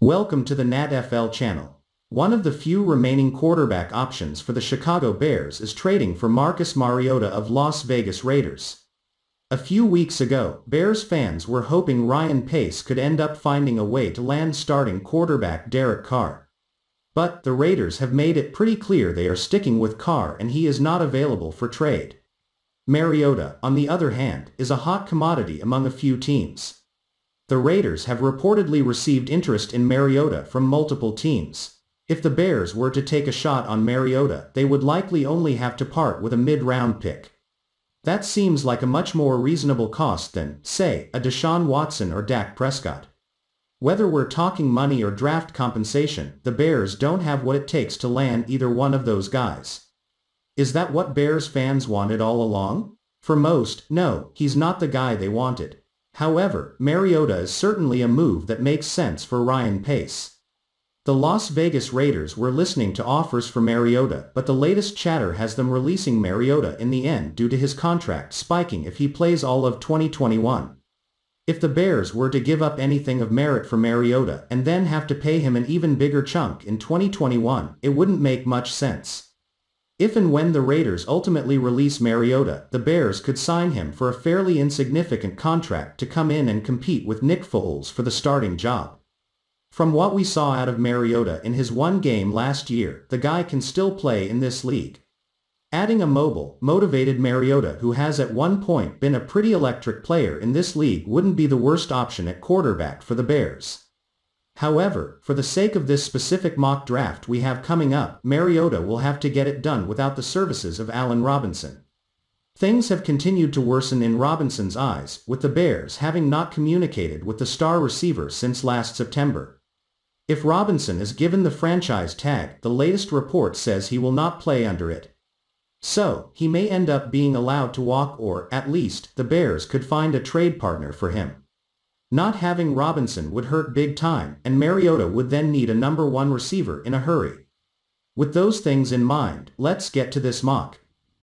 Welcome to the NatFL channel. One of the few remaining quarterback options for the Chicago Bears is trading for Marcus Mariota of Las Vegas Raiders. A few weeks ago, Bears fans were hoping Ryan Pace could end up finding a way to land starting quarterback Derek Carr. But the Raiders have made it pretty clear they are sticking with Carr and he is not available for trade. Mariota, on the other hand, is a hot commodity among a few teams. The Raiders have reportedly received interest in Mariota from multiple teams. If the Bears were to take a shot on Mariota, they would likely only have to part with a mid-round pick. That seems like a much more reasonable cost than, say, a Deshaun Watson or Dak Prescott. Whether we're talking money or draft compensation, the Bears don't have what it takes to land either one of those guys. Is that what Bears fans wanted all along? For most, no, he's not the guy they wanted. However, Mariota is certainly a move that makes sense for Ryan Pace. The Las Vegas Raiders were listening to offers for Mariota, but the latest chatter has them releasing Mariota in the end due to his contract spiking if he plays all of 2021. If the Bears were to give up anything of merit for Mariota and then have to pay him an even bigger chunk in 2021, it wouldn't make much sense. If and when the Raiders ultimately release Mariota, the Bears could sign him for a fairly insignificant contract to come in and compete with Nick Foles for the starting job. From what we saw out of Mariota in his one game last year, the guy can still play in this league. Adding a mobile, motivated Mariota who has at one point been a pretty electric player in this league wouldn't be the worst option at quarterback for the Bears. However, for the sake of this specific mock draft we have coming up, Mariota will have to get it done without the services of Allen Robinson. Things have continued to worsen in Robinson's eyes, with the Bears having not communicated with the star receiver since last September. If Robinson is given the franchise tag, the latest report says he will not play under it. So, he may end up being allowed to walk or, at least, the Bears could find a trade partner for him. Not having Robinson would hurt big time, and Mariota would then need a number one receiver in a hurry. With those things in mind, let's get to this mock.